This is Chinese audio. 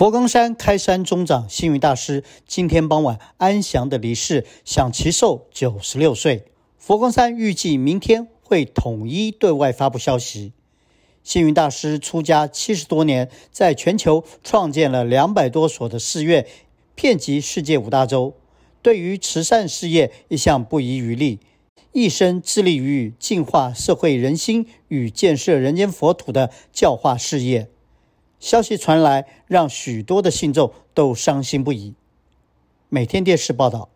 佛光山开山宗长星云大师今天傍晚安详地离世，享其寿九十六岁。佛光山预计明天会统一对外发布消息。星云大师出家七十多年，在全球创建了两百多所的寺院，遍及世界五大洲。对于慈善事业一向不遗余力，一生致力于净化社会人心与建设人间佛土的教化事业。消息传来，让许多的信众都伤心不已。每天电视报道。